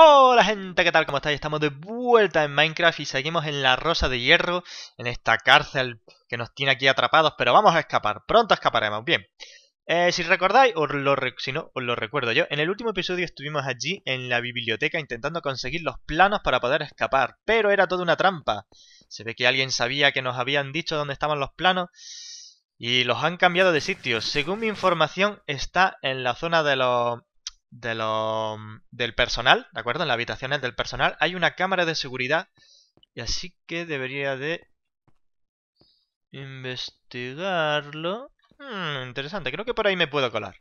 Hola gente, ¿qué tal? ¿Cómo estáis? Estamos de vuelta en Minecraft y seguimos en la Rosa de Hierro, en esta cárcel que nos tiene aquí atrapados, pero vamos a escapar, pronto escaparemos, bien. Eh, si recordáis, o si no, os lo recuerdo yo, en el último episodio estuvimos allí en la biblioteca intentando conseguir los planos para poder escapar, pero era toda una trampa. Se ve que alguien sabía que nos habían dicho dónde estaban los planos y los han cambiado de sitio. Según mi información, está en la zona de los de lo, mm, del personal, ¿de acuerdo? En las habitaciones del personal hay una cámara de seguridad y así que debería de investigarlo. Hmm, interesante, creo que por ahí me puedo colar.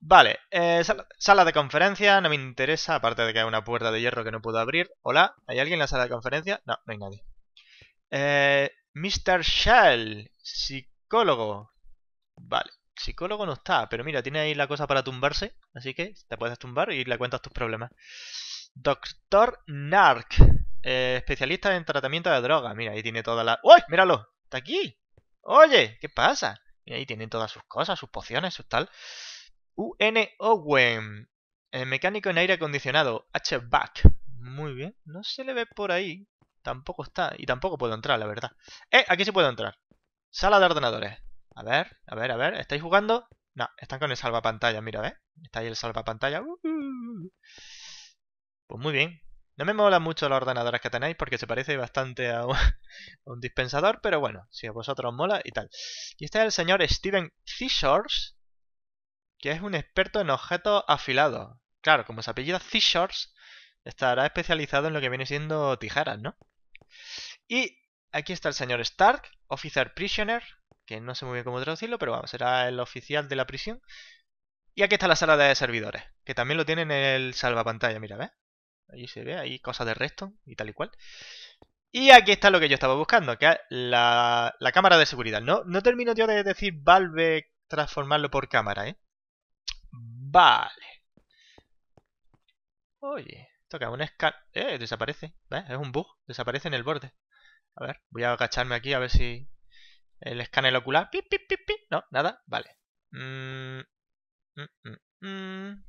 Vale, eh, sala, de conferencia, no me interesa, aparte de que hay una puerta de hierro que no puedo abrir. Hola, ¿hay alguien en la sala de conferencia? No, no hay nadie. Eh, Mr. Shell, psicólogo. Vale psicólogo no está, pero mira, tiene ahí la cosa para tumbarse, así que te puedes tumbar y le cuentas tus problemas. Doctor Nark eh, especialista en tratamiento de drogas. Mira, ahí tiene toda la... ¡Uy! ¡Míralo! ¡Está aquí! ¡Oye! ¿Qué pasa? Y ahí tienen todas sus cosas, sus pociones, sus tal. UN Owen, eh, mecánico en aire acondicionado, h Muy bien, no se le ve por ahí. Tampoco está, y tampoco puedo entrar, la verdad. ¡Eh! Aquí sí puedo entrar. Sala de ordenadores. A ver, a ver, a ver. ¿Estáis jugando? No, están con el salvapantalla, mira, ¿eh? Está ahí el salvapantalla. Uhuh. Pues muy bien. No me mola mucho los ordenadores que tenéis porque se parece bastante a un, dispensador, pero bueno, si a vosotros os mola y tal. Y este es el señor Steven Thishors, que es un experto en objetos afilados. Claro, como se apellida Thishors, estará especializado en lo que viene siendo tijeras, ¿no? Y aquí está el señor Stark, Officer Prisoner, que no sé muy bien cómo traducirlo, pero vamos, será el oficial de la prisión. Y aquí está la sala de servidores, que también lo tienen en el salvapantalla, mira, ¿ves? Ahí se ve, ahí cosas de resto y tal y cual. Y aquí está lo que yo estaba buscando, que es la, cámara de seguridad. No, no termino yo de decir Valve transformarlo por cámara, ¿eh? Vale. Oye, toca un escala... Eh, desaparece. ¿Ves? Es un bug. Desaparece en el borde. A ver, voy a agacharme aquí a ver si el escáner ocular. Pip, pip, No, nada. Vale. Mm, mm, mm,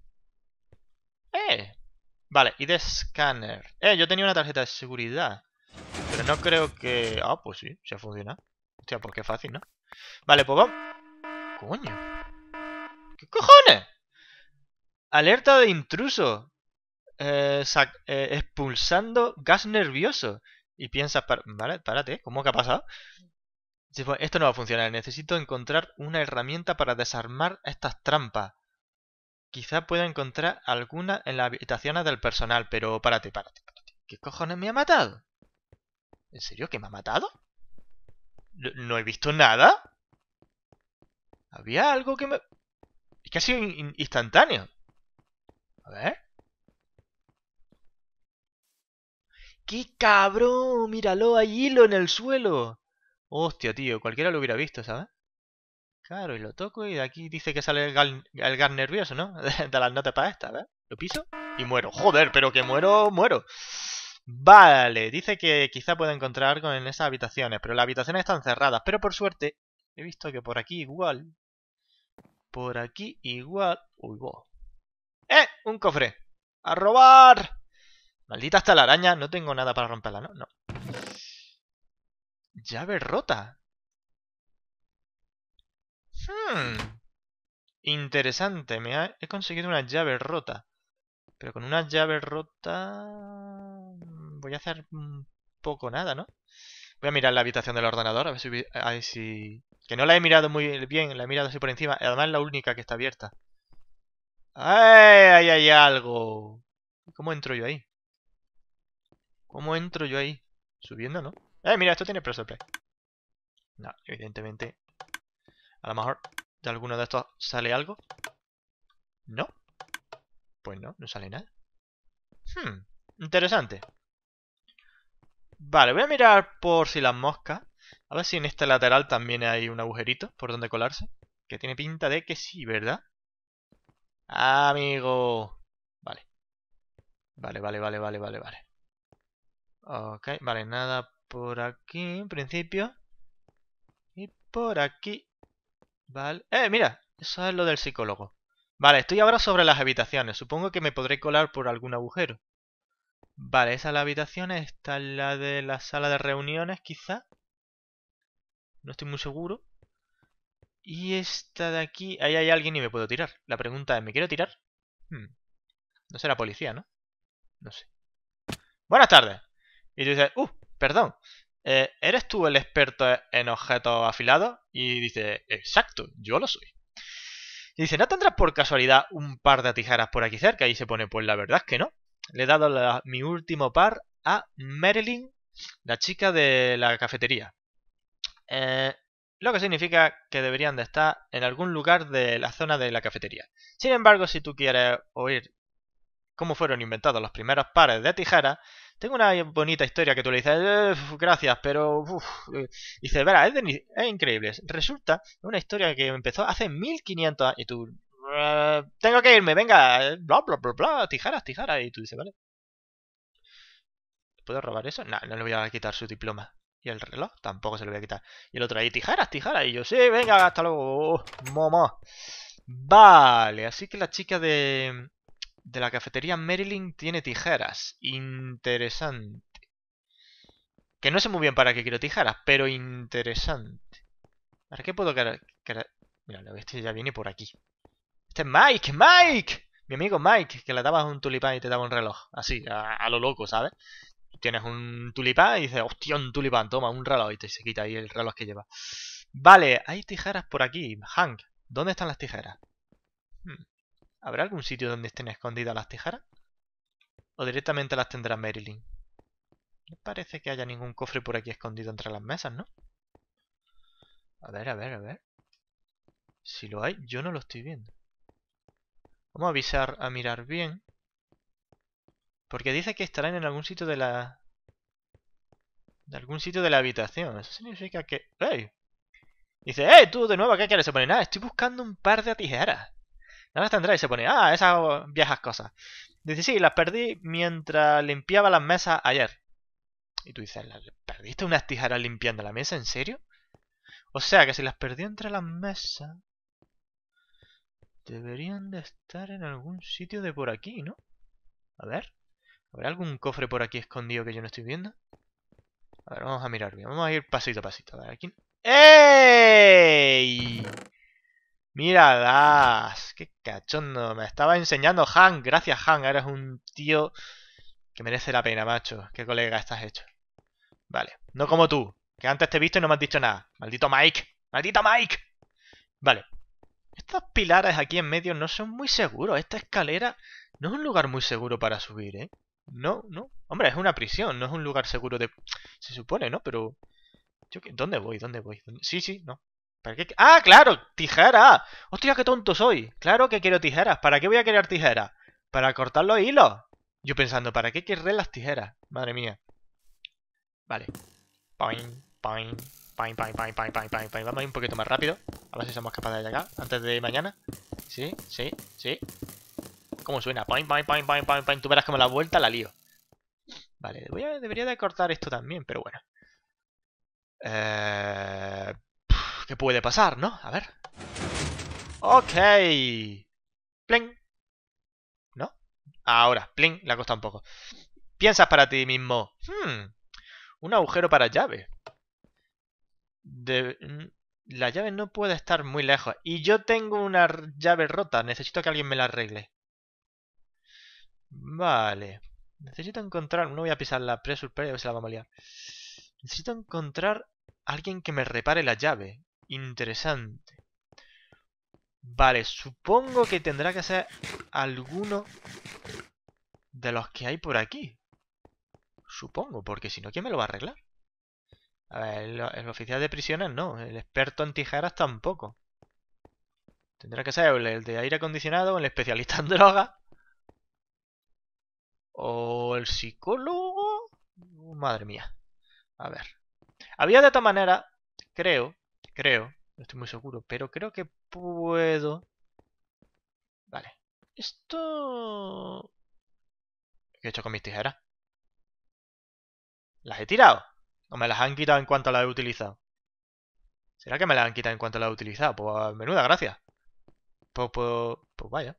¡Eh! Vale, y de escáner. ¡Eh! Yo tenía una tarjeta de seguridad. Pero no creo que... Ah, pues sí, se ha funcionado. Hostia, porque qué fácil, ¿no? Vale, pues vamos... ¡Coño! ¿Qué cojones? Alerta de intruso. Eh, eh expulsando gas nervioso. Y piensas... Par... Vale, párate. ¿Cómo que ha pasado? Pues esto no va a funcionar. Necesito encontrar una herramienta para desarmar estas trampas. Quizá pueda encontrar alguna en la habitación del personal, pero párate, párate, párate. ¿Qué cojones me ha matado? ¿En serio que me ha matado? ¿No he visto nada? Había algo que me... Es que ha sido instantáneo. A ver. ¡Qué cabrón! Míralo, hay hilo en el suelo. Hostia, tío, cualquiera lo hubiera visto, ¿sabes? Claro, y lo toco y de aquí dice que sale el Gar nervioso, ¿no? De las notas para esta, ¿ves? Lo piso y muero. Joder, pero que muero, muero. Vale, dice que quizá pueda encontrar algo en esas habitaciones, pero las habitaciones están cerradas. Pero por suerte, he visto que por aquí igual... Por aquí igual... Uy, wow. ¡Eh! Un cofre. ¡A robar! Maldita está la araña. no tengo nada para romperla, ¿no? No. Llave rota. Hmm. Interesante. Me He conseguido una llave rota. Pero con una llave rota... Mm, voy a hacer poco nada, ¿no? Voy a mirar la habitación del ordenador, a ver si... Que no la he mirado muy bien, la he mirado así por encima. Además es la única que está abierta. ¡Ay, ¡Eh! ¡Ay, hay algo! ¿Cómo entro yo ahí? ¿Cómo entro yo ahí? Subiendo, ¿no? Eh, mira, esto tiene press play. No, evidentemente. A lo mejor de alguno de estos sale algo. ¿No? Pues no, no sale nada. Hmm, interesante. Vale, voy a mirar por si las moscas. A ver si en este lateral también hay un agujerito por donde colarse. Que tiene pinta de que sí, ¿verdad? Amigo. Vale. Vale, vale, vale, vale, vale, vale. Ok, vale, nada por aquí, en principio. Y por aquí. Vale. ¡Eh, mira! Eso es lo del psicólogo. Vale, estoy ahora sobre las habitaciones. Supongo que me podré colar por algún agujero. Vale, esa es la habitación. Esta es la de la sala de reuniones, quizá. No estoy muy seguro. Y esta de aquí... Ahí hay alguien y me puedo tirar. La pregunta es, ¿me quiero tirar? Hmm. No será policía, ¿no? No sé. Buenas tardes. Y tú dices, ¡uh! perdón, eh, ¿eres tú el experto en objetos afilados? Y dice, exacto, yo lo soy. Y dice, ¿no tendrás por casualidad un par de tijeras por aquí cerca? Y se pone, pues la verdad es que no. Le he dado mi último par a Marilyn, la chica de la cafetería. Eh, lo que significa que deberían de estar en algún lugar de la zona de la cafetería. Sin embargo, si tú quieres oír cómo fueron inventados los primeros pares de tijeras, tengo una bonita historia que tú le dices, gracias, pero... Eh, dice, verá, es, increíble. Resulta una historia que empezó hace 1500 años. Y tú, eh, tengo que irme, venga, bla, bla, bla, bla, tijeras, tijeras. Y tú dices, vale. ¿Puedo robar eso? No, no le voy a quitar su diploma. Y el reloj tampoco se lo voy a quitar. Y el otro ahí, tijeras, tijeras. Y yo, sí, venga, hasta luego, momo. Vale, así que la chica de, de la cafetería Marilyn tiene tijeras. Interesante. Que no sé muy bien para qué quiero tijeras, pero interesante. ¿Para qué puedo querer...? Mira, este ya viene por aquí. Este es Mike, Mike. Mi amigo Mike, que le dabas un tulipán y te daba un reloj. Así, a, lo loco, ¿sabes? Tienes un tulipán y dices, hostia, un tulipán, toma, un reloj. Y te se quita ahí el reloj que lleva. Vale, hay tijeras por aquí. Hank, ¿dónde están las tijeras? Hmm. ¿Habrá algún sitio donde estén escondidas las tijeras? ¿O directamente las tendrá Marilyn? No parece que haya ningún cofre por aquí escondido entre las mesas, ¿no? A ver, a ver, a ver. Si lo hay, yo no lo estoy viendo. Vamos a avisar a mirar bien. Porque dice que estarán en algún sitio de la... De algún sitio de la habitación. Eso significa que... ¡Ey! Dice, ¡eh, tú de nuevo! ¿Qué quieres poner? Nada, estoy buscando un par de tijeras. ¿Dónde las Y se pone, ah, esas viejas cosas. Dice, sí, las perdí mientras limpiaba las mesas ayer. Y tú dices, ¿perdiste unas tijeras limpiando la mesa? ¿En serio? O sea que si las perdí entre las mesas, deberían de estar en algún sitio de por aquí, ¿no? A ver, ¿habrá algún cofre por aquí escondido que yo no estoy viendo? A ver, vamos a mirar bien, vamos a ir pasito a pasito. A ver, aquí... ¡Ey! Míralas. Qué cachondo. Me estaba enseñando Han. Gracias Han. Eres un tío que merece la pena, macho. Qué colega estás hecho. Vale. No como tú. Que antes te he visto y no me has dicho nada. Maldito Mike. Maldito Mike. Vale. Estos pilares aquí en medio no son muy seguros. Esta escalera no es un lugar muy seguro para subir, ¿eh? No, no. Hombre, es una prisión. No es un lugar seguro de... Se supone, ¿no? Pero... ¿Dónde voy? ¿Dónde voy? Sí, sí, no. ¿Para qué? ¡Ah, claro! tijera. ¡Hostia, qué tonto soy! Claro que quiero tijeras. ¿Para qué voy a querer tijeras? Para cortar los hilos. Yo pensando, ¿para qué querré las tijeras? Madre mía. Vale. Pain, pain, pain, pain, pain, pain, pain, Vamos un poquito más rápido. A ver si somos capaces de llegar antes de mañana. Sí, sí, sí. ¿Cómo suena? Pain, pain, pain, pain, pain, pain. Tú verás cómo la vuelta la lío. Vale, debería de cortar esto también, pero bueno. Eh... ¿Qué puede pasar, no? A ver. Ok. Pling. ¿No? Ahora, pling, le ha costado un poco. Piensas para ti mismo. Hmm, un agujero para llave. De... La llave no puede estar muy lejos. Y yo tengo una llave rota. Necesito que alguien me la arregle. Vale. Necesito encontrar... No voy a pisar la a ver si la vamos a liar. Necesito encontrar alguien que me repare la llave. Interesante. Vale, supongo que tendrá que ser alguno de los que hay por aquí. Supongo, porque si no, ¿quién me lo va a arreglar? A ver, el, oficial de prisiones no, el experto en tijeras tampoco. Tendrá que ser el de aire acondicionado, el especialista en droga O el psicólogo... Madre mía. A ver. Había de esta manera, creo, Creo, no estoy muy seguro, pero creo que puedo... Vale. Esto... ¿Qué he hecho con mis tijeras? ¿Las he tirado? ¿O me las han quitado en cuanto las he utilizado? ¿Será que me las han quitado en cuanto las he utilizado? Pues menuda, gracias. Pues, pues, pues vaya.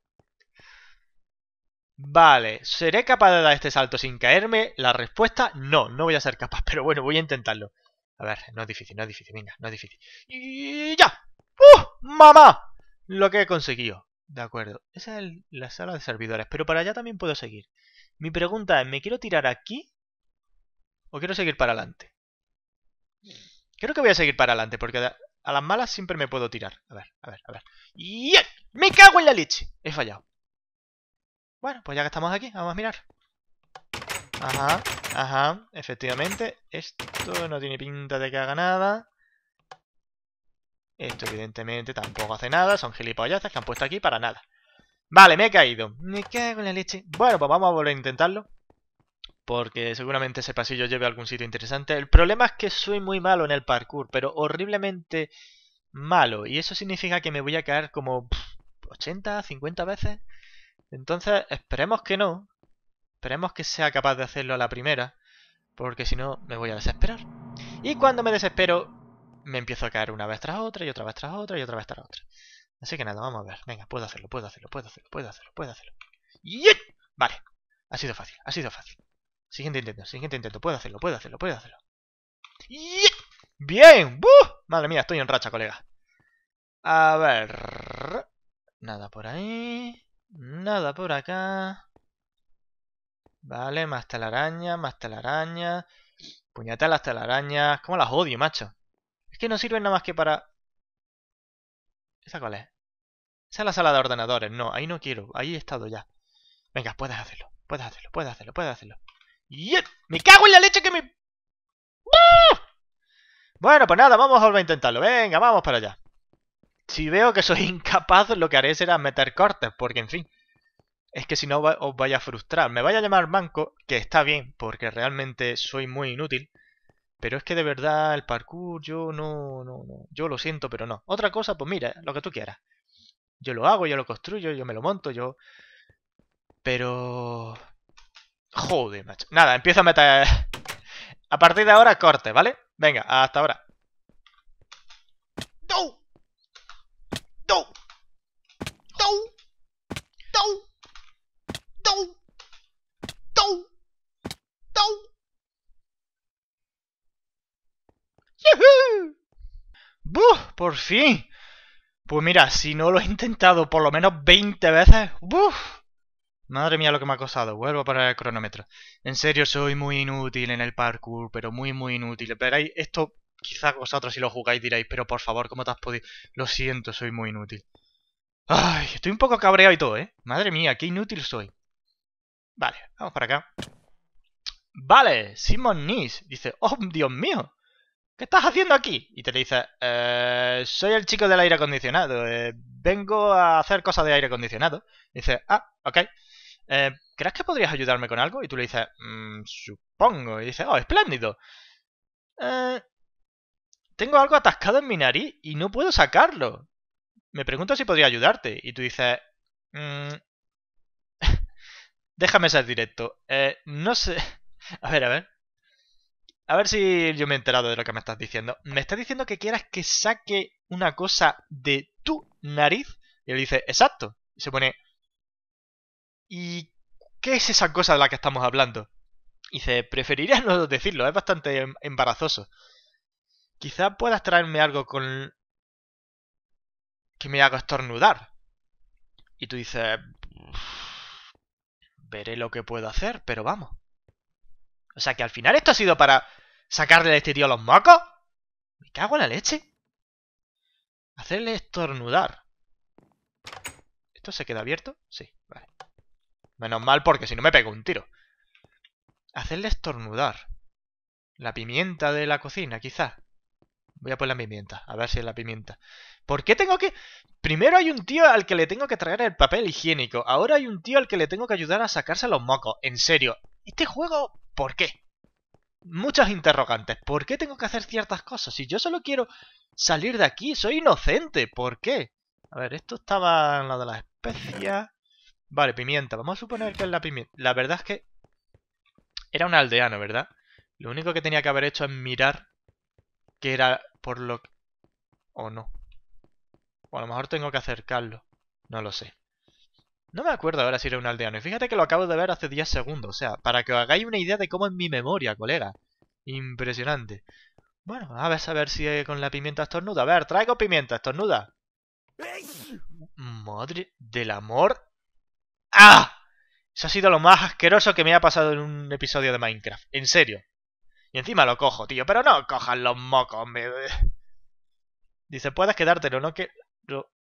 Vale, ¿seré capaz de dar este salto sin caerme? La respuesta, no, no voy a ser capaz, pero bueno, voy a intentarlo. A ver, no es difícil, no es difícil, venga, no es difícil. ¡Y ya! ¡Uh! ¡Mamá! Lo que he conseguido. De acuerdo. Esa es la sala de servidores. Pero para allá también puedo seguir. Mi pregunta es, ¿me quiero tirar aquí? ¿O quiero seguir para adelante? Creo que voy a seguir para adelante, porque a las malas siempre me puedo tirar. A ver, a ver, a ver. ¡Yeah! ¡Me cago en la leche! He fallado. Bueno, pues ya que estamos aquí, vamos a mirar. Ajá, ajá, efectivamente. Esto no tiene pinta de que haga nada. Esto evidentemente tampoco hace nada. Son gilipollas que han puesto aquí para nada. Vale, me he caído. Me cago en la leche. Bueno, pues vamos a volver a intentarlo. Porque seguramente ese pasillo lleve a algún sitio interesante. El problema es que soy muy malo en el parkour, pero horriblemente malo. Y eso significa que me voy a caer como 80, 50 veces. Entonces, esperemos que no. Esperemos que sea capaz de hacerlo a la primera, porque si no me voy a desesperar. Y cuando me desespero, me empiezo a caer una vez tras otra, y otra vez tras otra, y otra vez tras otra. Así que nada, vamos a ver. Venga, puedo hacerlo, puedo hacerlo, puedo hacerlo, puedo hacerlo, puedo hacerlo. ¡Yet! Vale, ha sido fácil, ha sido fácil. Siguiente intento, siguiente intento. Puedo hacerlo, puedo hacerlo, puedo hacerlo. ¡Yet! ¡Bien! ¡Buh! Madre mía, estoy en racha, colega. A ver... Nada por ahí... Nada por acá... Vale, más telaraña, más telaraña. de las telarañas. ¿Cómo las odio, macho? Es que no sirven nada más que para... ¿Esa cuál es? Esa es la sala de ordenadores. No, ahí no quiero. Ahí he estado ya. Venga, puedes hacerlo. Puedes hacerlo, puedes hacerlo, puedes hacerlo. y ¡Me cago en la leche que me... ¡Ah! Bueno, pues nada, vamos a volver a intentarlo. Venga, vamos para allá. Si veo que soy incapaz, lo que haré será meter cortes, porque en fin es que si no os vaya a frustrar. Me vaya a llamar manco, que está bien, porque realmente soy muy inútil. Pero es que de verdad el parkour yo no, no, no. Yo lo siento, pero no. Otra cosa, pues mira, lo que tú quieras. Yo lo hago, yo lo construyo, yo me lo monto, yo... Pero... Joder, macho. Nada, empiezo a meter... A partir de ahora corte, ¿vale? Venga, hasta ahora. ¡Por fin! Pues mira, si no lo he intentado por lo menos 20 veces... ¡Buf! Madre mía lo que me ha costado. Vuelvo para el cronómetro. En serio, soy muy inútil en el parkour, pero muy, muy inútil. Veréis, esto quizás vosotros si lo jugáis diréis, pero por favor, ¿cómo te has podido...? Lo siento, soy muy inútil. Ay, estoy un poco cabreado y todo, ¿eh? Madre mía, qué inútil soy. Vale, vamos para acá. Vale, Simon Nish. Dice, oh, Dios mío, ¿qué estás haciendo aquí? Y te dice, eh, soy el chico del aire acondicionado, eh, vengo a hacer cosas de aire acondicionado. dice, ah, ok. Eh, ¿Crees que podrías ayudarme con algo? Y tú le dices, mm, supongo. Y dice, oh, espléndido. tengo algo atascado en mi nariz y no puedo sacarlo. Me pregunto si podría ayudarte. Y tú dices, mm, déjame ser directo. no sé... A ver, a ver. A ver si yo me he enterado de lo que me estás diciendo. Me estás diciendo que quieras que saque una cosa de tu nariz. Y él dice, exacto. Y se pone, ¿y qué es esa cosa de la que estamos hablando? Y dice, preferiría no decirlo, es bastante em, embarazoso. Quizá puedas traerme algo con... que me haga estornudar. Y tú dices, veré lo que puedo hacer, pero vamos. O sea que al final esto ha sido para sacarle a este tío los mocos. Me cago en la leche. Hacerle estornudar. ¿Esto se queda abierto? Sí, vale. Menos mal porque si no me pego un tiro. Hacerle estornudar. La pimienta de la cocina, quizá. Voy a poner la pimienta, a ver si es la pimienta. ¿Por qué tengo que...? Primero hay un tío al que le tengo que traer el papel higiénico. Ahora hay un tío al que le tengo que ayudar a sacarse los mocos. En serio, este juego, ¿por qué? Muchas interrogantes. ¿Por qué tengo que hacer ciertas cosas? Si yo solo quiero salir de aquí, soy inocente. ¿Por qué? A ver, esto estaba en la de las especias. Vale, pimienta. Vamos a suponer que es la pimienta. La verdad es que era un aldeano, ¿verdad? Lo único que tenía que haber hecho es mirar que era por lo... o no. O a lo mejor tengo que acercarlo. No lo sé. No me acuerdo ahora si era un aldeano. Y fíjate que lo acabo de ver hace 10 segundos. O sea, para que os hagáis una idea de cómo es mi memoria, colega. Impresionante. Bueno, a ver, a ver si eh, con la pimienta estornuda. A ver, traigo pimienta estornuda. Madre del amor. ¡Ah! Eso ha sido lo más asqueroso que me ha pasado en un episodio de Minecraft. En serio. Y encima lo cojo, tío. Pero no cojan los mocos. Me... Dice, puedes quedártelo, ¿no? Que...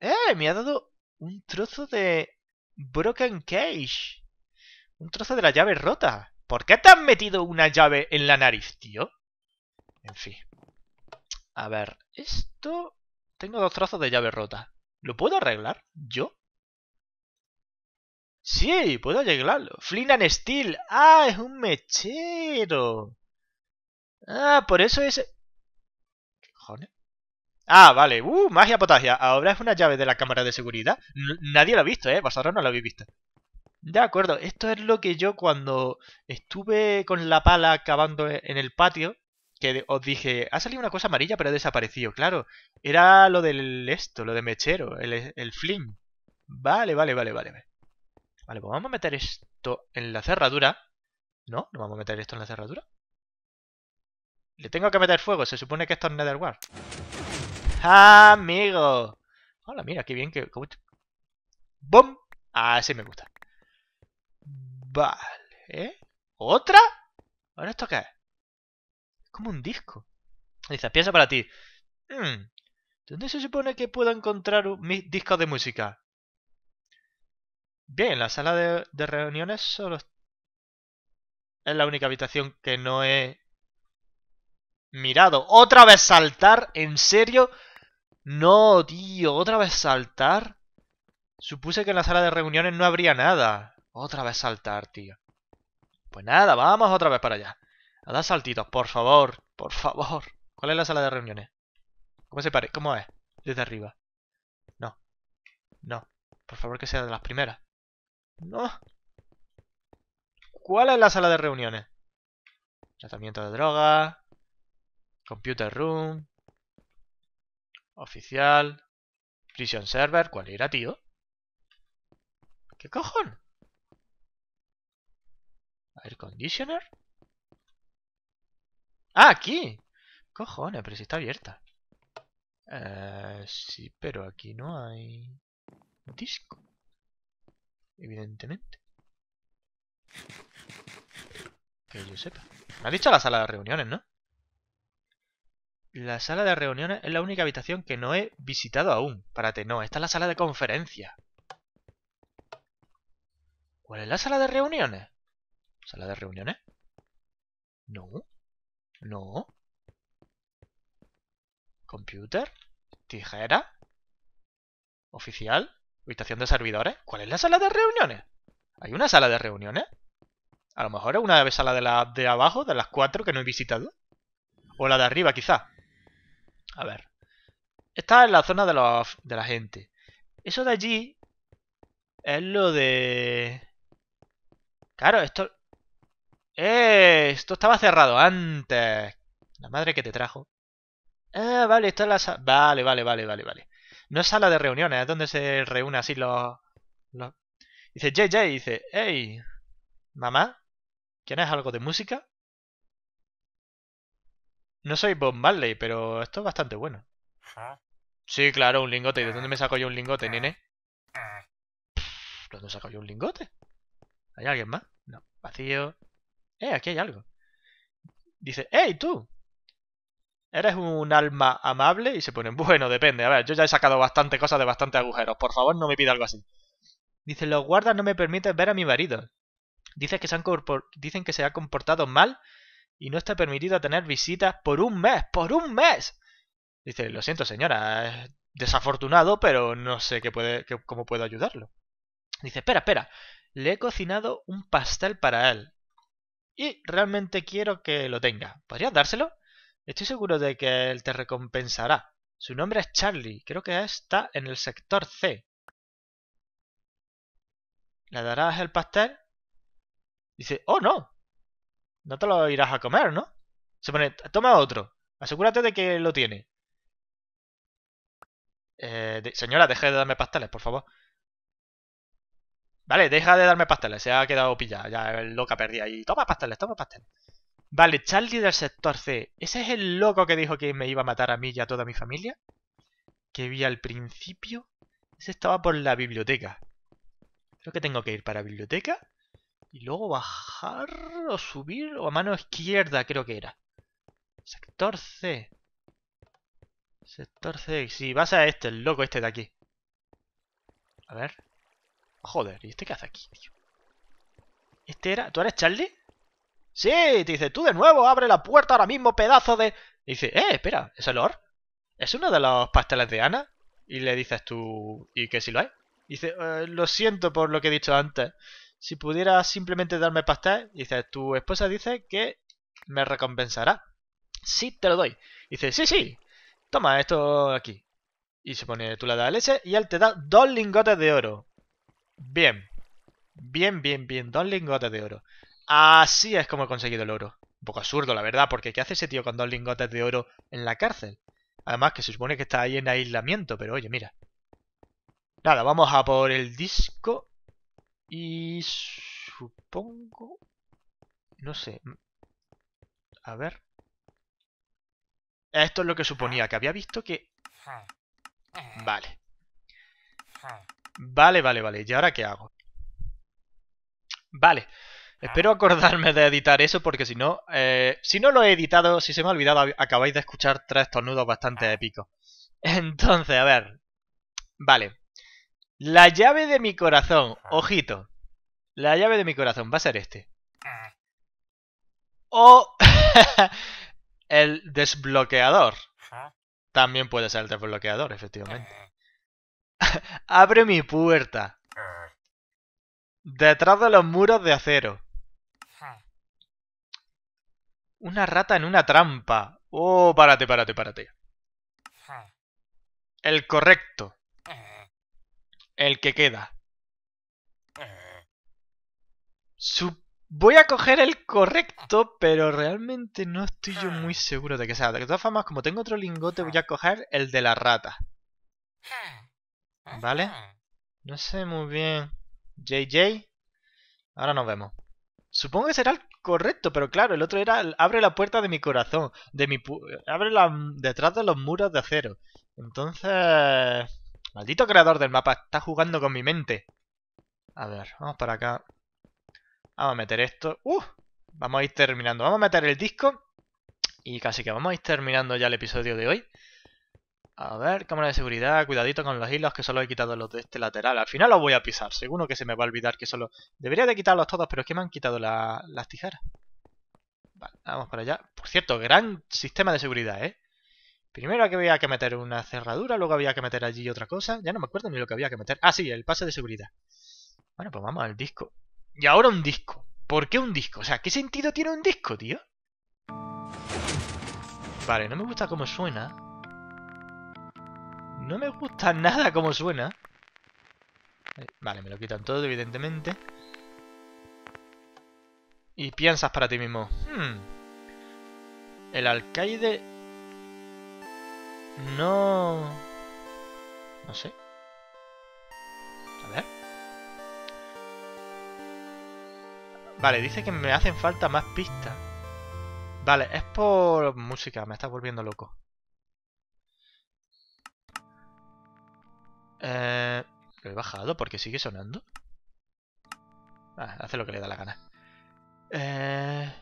¡Eh! Me ha dado un trozo de... Broken Cage. Un trozo de la llave rota. ¿Por qué te han metido una llave en la nariz, tío? En fin. A ver, esto... Tengo dos trozos de llave rota. ¿Lo puedo arreglar? ¿Yo? Sí, puedo arreglarlo. Flin and Steel. ¡Ah, es un mechero! Ah, por eso es... ¿Qué Ah, vale. Uh, magia potasia. Ahora es una llave de la cámara de seguridad. nadie lo ha visto, ¿eh? Vosotros no lo habéis visto. De acuerdo. Esto es lo que yo cuando estuve con la pala cavando e, en el patio, que os dije, ha salido una cosa amarilla pero ha desaparecido. Claro, era lo del esto, lo de mechero, el, el flim. Vale, vale, vale, vale. Vale, pues vamos a meter esto en la cerradura. ¿No? ¿No vamos a meter esto en la cerradura? Le tengo que meter fuego, se supone que esto es Netherwar amigo. Hola, mira, qué bien que... ¡Bum! Así ah, me gusta. Vale. ¿Otra? ¿Ahora esto qué es? Es como un disco. Dice, piensa para ti. Mm. ¿Dónde se supone que puedo encontrar mis discos de música? Bien, la sala de, de reuniones solo es la única habitación que no he mirado. ¡Otra vez saltar! ¿En serio? No, tío, otra vez saltar. Supuse que en la sala de reuniones no habría nada. Otra vez saltar, tío. Pues nada, vamos otra vez para allá. A dar saltitos, por favor, por favor. ¿Cuál es la sala de reuniones? ¿Cómo se parece? ¿Cómo es? Desde arriba. No. No. Por favor que sea de las primeras. No. ¿Cuál es la sala de reuniones? Tratamiento de drogas. Computer room. Oficial. Prison server. ¿Cuál era, tío? ¿Qué cojón? Air conditioner. ¡Ah, aquí! Cojones, pero si está abierta. Eh, sí, pero aquí no hay disco. Evidentemente. Que yo sepa. Me ha dicho la sala de reuniones, ¿no? La sala de reuniones es la única habitación que no he visitado aún. Párate, no. Esta es la sala de conferencia. ¿Cuál es la sala de reuniones? ¿Sala de reuniones? No. No. ¿Computer? ¿Tijera? ¿Oficial? ¿Habitación de servidores? ¿Cuál es la sala de reuniones? ¿Hay una sala de reuniones? A lo mejor es una sala de la de abajo, de las cuatro que no he visitado. O la de arriba, quizá. A ver. Está en la zona de, los, de la gente. Eso de allí es lo de... Claro, esto... ¡Eh! Esto estaba cerrado antes. La madre que te trajo. Ah, vale, esto es la sala... Vale, vale, vale, vale, vale. No es sala de reuniones, es donde se reúnen así los... Dice JJ, dice, hey, mamá, ¿quieres algo de música? No soy Bob Marley, pero esto es bastante bueno. Sí, claro, un lingote. ¿Y de dónde me saco yo un lingote, nene? ¿De ¿Dónde saco yo un lingote? ¿Hay alguien más? No, vacío. Eh, aquí hay algo. Dice, ¡Ey, tú! ¿Eres un alma amable? Y se ponen, bueno, depende. A ver, yo ya he sacado bastante cosas de bastantes agujeros. Por favor, no me pida algo así. Dice, los guardas no me permiten ver a mi marido. Dice que se han dicen que se ha comportado mal y no está permitido tener visitas por un mes, por un mes. Dice, lo siento señora, es desafortunado, pero no sé qué puede, cómo puedo ayudarlo. Dice, espera, espera, le he cocinado un pastel para él. Y realmente quiero que lo tenga. ¿Podrías dárselo? Estoy seguro de que él te recompensará. Su nombre es Charlie, creo que está en el sector C. ¿Le darás el pastel? Dice, oh no, no te lo irás a comer, ¿no? Se pone, toma otro, asegúrate de que lo tiene. Eh, señora, deja de darme pasteles, por favor. Vale, deja de darme pasteles, se ha quedado pillada, ya el loca perdida. Y toma pasteles, toma pasteles. Vale, Charlie del sector C. ¿Ese es el loco que dijo que me iba a matar a mí y a toda mi familia? Que vi al principio. Ese estaba por la biblioteca. Creo que tengo que ir para la biblioteca. Y luego bajar o subir o a mano izquierda creo que era. Sector C. Sector C. Si sí, vas a este, el loco este de aquí. A ver. Joder, ¿y este qué hace aquí, tío? ¿Este era? ¿Tú eres Charlie? Sí, te dice, tú de nuevo, abre la puerta ahora mismo, pedazo de... Y dice, eh, espera, ¿es el or? ¿Es uno de los pasteles de Ana? Y le dices tú, ¿y qué si lo hay? dice, eh, lo siento por lo que he dicho antes si pudieras simplemente darme pastel, dice, tu esposa dice que me recompensará. Sí, te lo doy. Dice, sí, sí, toma esto aquí. Y se pone, tú le das leche y él te da dos lingotes de oro. Bien. Bien, bien, bien, dos lingotes de oro. Así es como he conseguido el oro. Un poco absurdo, la verdad, porque ¿qué hace ese tío con dos lingotes de oro en la cárcel? Además que se supone que está ahí en aislamiento, pero oye, mira. Nada, vamos a por el disco y supongo... No sé. A ver. Esto es lo que suponía, que había visto que... Vale. Vale, vale, vale. ¿Y ahora qué hago? Vale. Espero acordarme de editar eso porque si no... Eh, si no lo he editado, si se me ha olvidado, acabáis de escuchar tres tornudos bastante ah. épicos. Entonces, a ver. Vale. La llave de mi corazón, ojito. La llave de mi corazón va a ser este. Ah. O el desbloqueador. También puede ser el desbloqueador, efectivamente. Ah. Abre mi puerta. Ah. Detrás de los muros de acero. Una rata en una trampa. Oh, párate, párate, párate. El correcto. El que queda. Eh. Voy a coger el correcto, ah. pero realmente no estoy yo muy ah. seguro de que sea. De todas formas, como tengo otro lingote, voy ah. a coger el de la rata. ¿Vale? No sé muy bien. JJ. Ahora nos vemos. Supongo que será el correcto, pero claro, el otro era abre la puerta de mi corazón. De mi pu abre la detrás de los muros de acero. Entonces... Maldito creador del mapa, está jugando con mi mente. A ver, vamos para acá. Vamos a meter esto. ¡Uh! Vamos a ir terminando. Vamos a meter el disco. Y casi que vamos a ir terminando ya el episodio de hoy. A ver, cámara de seguridad, cuidadito con los hilos que solo he quitado los de este lateral. Al final los voy a pisar, seguro que se me va a olvidar que solo... Debería de quitarlos todos, pero es que me han quitado las tijeras. Vale, vamos para allá. Por cierto, gran sistema de seguridad, ¿eh? Primero había que meter una cerradura, luego había que meter allí otra cosa. Ya no me acuerdo ni lo que había que meter. Ah, sí, el pase de seguridad. Bueno, pues vamos al disco. Y ahora un disco. ¿Por qué un disco? O sea, ¿qué sentido tiene un disco, tío? Vale, no me gusta cómo suena. No me gusta nada cómo suena. Eh, vale, me lo quitan todo, evidentemente. Y piensas para ti mismo. Hmm. el alcaide no... No sé. A ver. Vale, dice que me hacen falta más pistas. Vale, es por música, me está volviendo loco. Eh, lo he bajado porque sigue sonando. Ah, hace lo que le da la gana. Eh...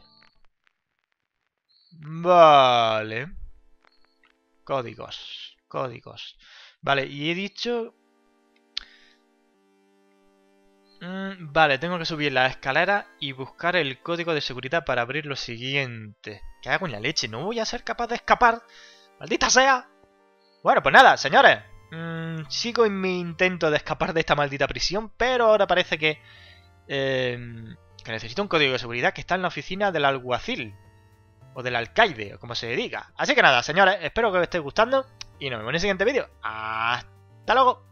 Vale. Códigos. Códigos. Vale, y he dicho... Mm, vale, tengo que subir la escalera y buscar el código de seguridad para abrir lo siguiente. ¿Qué hago en la leche? No voy a ser capaz de escapar. ¡Maldita sea! Bueno, pues nada, señores. Mm, sigo en mi intento de escapar de esta maldita prisión, pero ahora parece que... Eh, que necesito un código de seguridad que está en la oficina del alguacil o del alcaide, o como se diga. Así que nada, señores, espero que os estéis gustando y nos vemos en el siguiente vídeo. ¡Hasta luego!